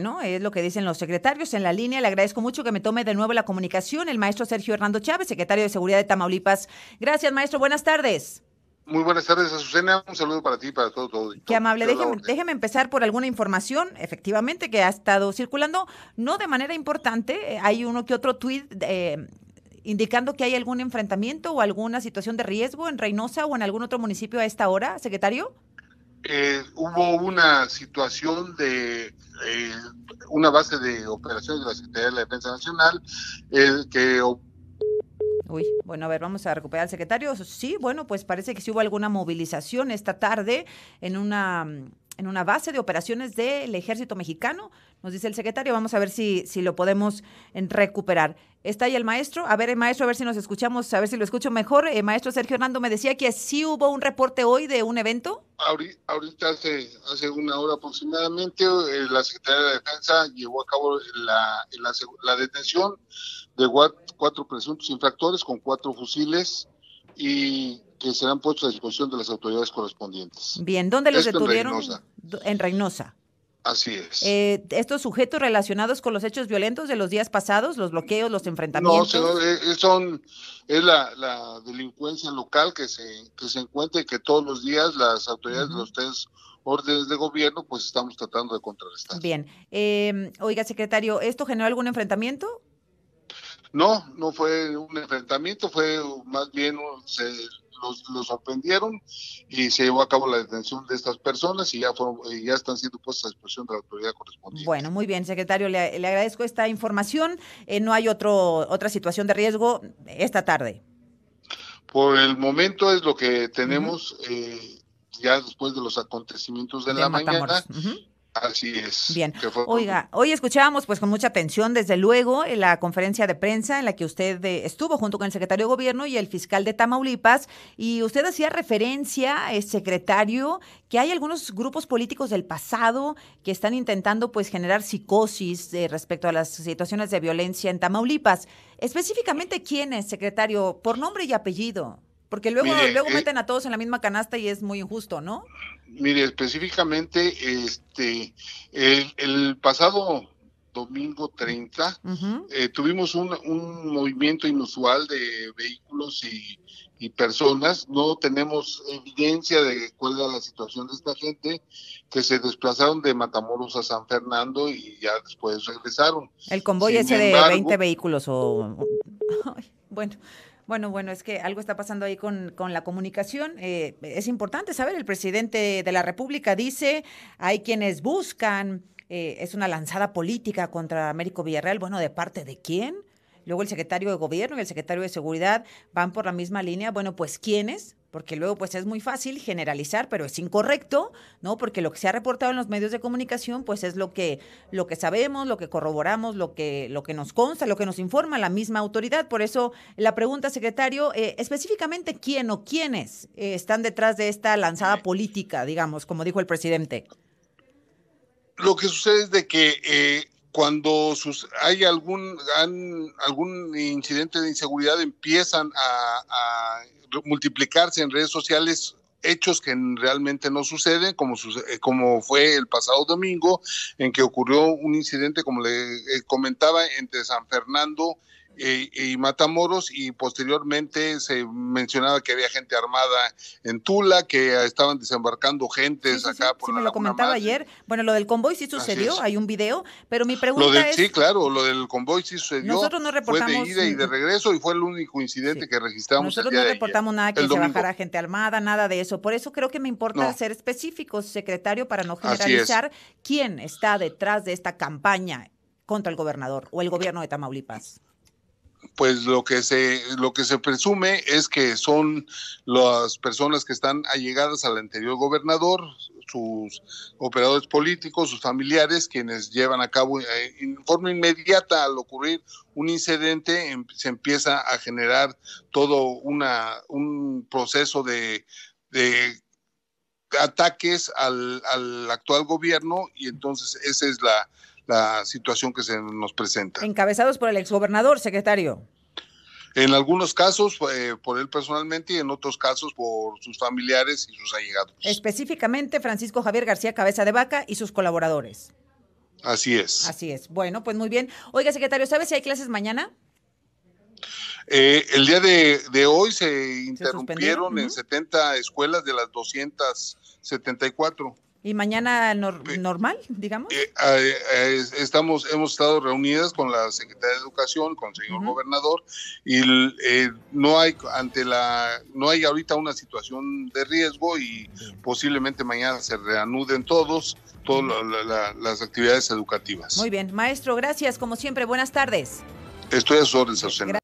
No, es lo que dicen los secretarios en la línea. Le agradezco mucho que me tome de nuevo la comunicación el maestro Sergio Hernando Chávez, secretario de Seguridad de Tamaulipas. Gracias, maestro. Buenas tardes. Muy buenas tardes, Azucena. Un saludo para ti y para todo. todo Qué amable. déjeme, déjeme, empezar por alguna información, efectivamente, que ha estado circulando, no de manera importante. Eh, hay uno que otro tuit eh, indicando que hay algún enfrentamiento o alguna situación de riesgo en Reynosa o en algún otro municipio a esta hora, secretario. Eh, hubo una situación de eh, una base de operaciones de la Secretaría de la Defensa Nacional eh, que Uy, bueno, a ver, vamos a recuperar al secretario. Sí, bueno, pues parece que sí hubo alguna movilización esta tarde en una en una base de operaciones del ejército mexicano, nos dice el secretario, vamos a ver si, si lo podemos recuperar. Está ahí el maestro, a ver, el maestro, a ver si nos escuchamos, a ver si lo escucho mejor. El maestro Sergio Hernando me decía que sí hubo un reporte hoy de un evento ahorita hace, hace una hora aproximadamente, eh, la Secretaría de Defensa llevó a cabo la, detención de cuatro presuntos infractores con cuatro fusiles y que serán puestos a disposición de las autoridades correspondientes. Bien, ¿dónde los detuvieron? En Reynosa. Así es. Eh, ¿Estos sujetos relacionados con los hechos violentos de los días pasados, los bloqueos, los enfrentamientos? No, eh, eh, son, es la, delincuencia local que se, se encuentra y que todos los días las autoridades de los tres órdenes de gobierno pues estamos tratando de contrarrestar. Bien. Em, oiga, secretario, ¿esto generó algún enfrentamiento? No, no fue un enfrentamiento, fue más bien un los, los sorprendieron y se llevó a cabo la detención de estas personas y ya, fueron, ya están siendo puestas a disposición de la autoridad correspondiente. Bueno, muy bien, secretario, le, agradezco esta información. Eh, no hay otro, otra situación de riesgo esta tarde. Por el momento es lo que tenemos. Eh, ya después de los acontecimientos de, la mañana, Así es. Bien. Oiga, hoy escuchábamos pues con mucha atención, desde luego, en la conferencia de prensa en la que usted eh, estuvo junto con el secretario de Gobierno y el fiscal de Tamaulipas, y usted hacía referencia, eh, secretario, que hay algunos grupos políticos del pasado que están intentando pues generar psicosis eh, respecto a las situaciones de violencia en Tamaulipas. Específicamente, ¿quién es, secretario? Por nombre y apellido. Porque luego, luego eh, meten a todos en la misma canasta y es muy injusto, ¿no? Mire, específicamente, este, el, pasado domingo 30 eh, tuvimos un, movimiento inusual de vehículos y, personas. No tenemos evidencia de cuál era la situación de esta gente que se desplazaron de Matamoros a San Fernando y ya después regresaron. El convoy ese de 20 vehículos o... bueno. Bueno, bueno, es que algo está pasando ahí con, con la comunicación. Eh, es importante saber, el presidente de la República dice, hay quienes buscan, eh, es una lanzada política contra Américo Villarreal. Bueno, ¿de parte de quién? Luego el secretario de Gobierno y el secretario de Seguridad van por la misma línea. Bueno, pues ¿quiénes? porque luego pues es muy fácil generalizar, pero es incorrecto, ¿no? Porque lo que se ha reportado en los medios de comunicación pues es lo que lo que sabemos, lo que corroboramos, lo que lo que nos consta, lo que nos informa la misma autoridad. Por eso la pregunta, secretario, eh, específicamente quién o quiénes eh, están detrás de esta lanzada política, digamos, como dijo el presidente. Lo que sucede es de que eh, cuando sus, hay algún, algún incidente de inseguridad empiezan a, multiplicarse en redes sociales hechos que realmente no suceden, como, eh, como fue el pasado domingo, en que ocurrió un incidente, como le eh, comentaba, entre San Fernando y, Matamoros y posteriormente se mencionaba que había gente armada en Tula, que estaban desembarcando gentes acá me lo comentaba ayer. Bueno, lo del convoy sí sucedió, hay un video, pero mi pregunta es... Sí, claro, lo del convoy sí sucedió. Nosotros no reportamos... Fue de ida y de regreso y fue el único incidente que registramos Nosotros no reportamos nada que se bajara gente armada, nada de eso. Por eso creo que me importa ser específico secretario, para no generalizar quién está detrás de esta campaña contra el gobernador o el gobierno de Tamaulipas pues lo que se lo que se presume es que son las personas que están allegadas al anterior gobernador, sus operadores políticos, sus familiares, quienes llevan a cabo eh, en forma inmediata al ocurrir un incidente em, se empieza a generar todo una un proceso de, de ataques al, al actual gobierno y entonces esa es la la situación que se nos presenta. Encabezados por el exgobernador, secretario. En algunos casos eh, por él personalmente y en otros casos por sus familiares y sus allegados. Específicamente Francisco Javier García Cabeza de Vaca y sus colaboradores. Así es. Así es. Bueno, pues muy bien. Oiga, secretario, ¿sabe si hay clases mañana? Eh, el día de, hoy se interrumpieron en 70 escuelas de las 274. ¿Y mañana normal, digamos? Eh, eh, eh, estamos, hemos estado reunidas con la Secretaría de Educación, con el señor gobernador, y no hay ante la, no hay ahorita una situación de riesgo y posiblemente mañana se reanuden todos, todas las actividades educativas. Muy bien, maestro, gracias, como siempre, buenas tardes. Estoy a orden, órdenes,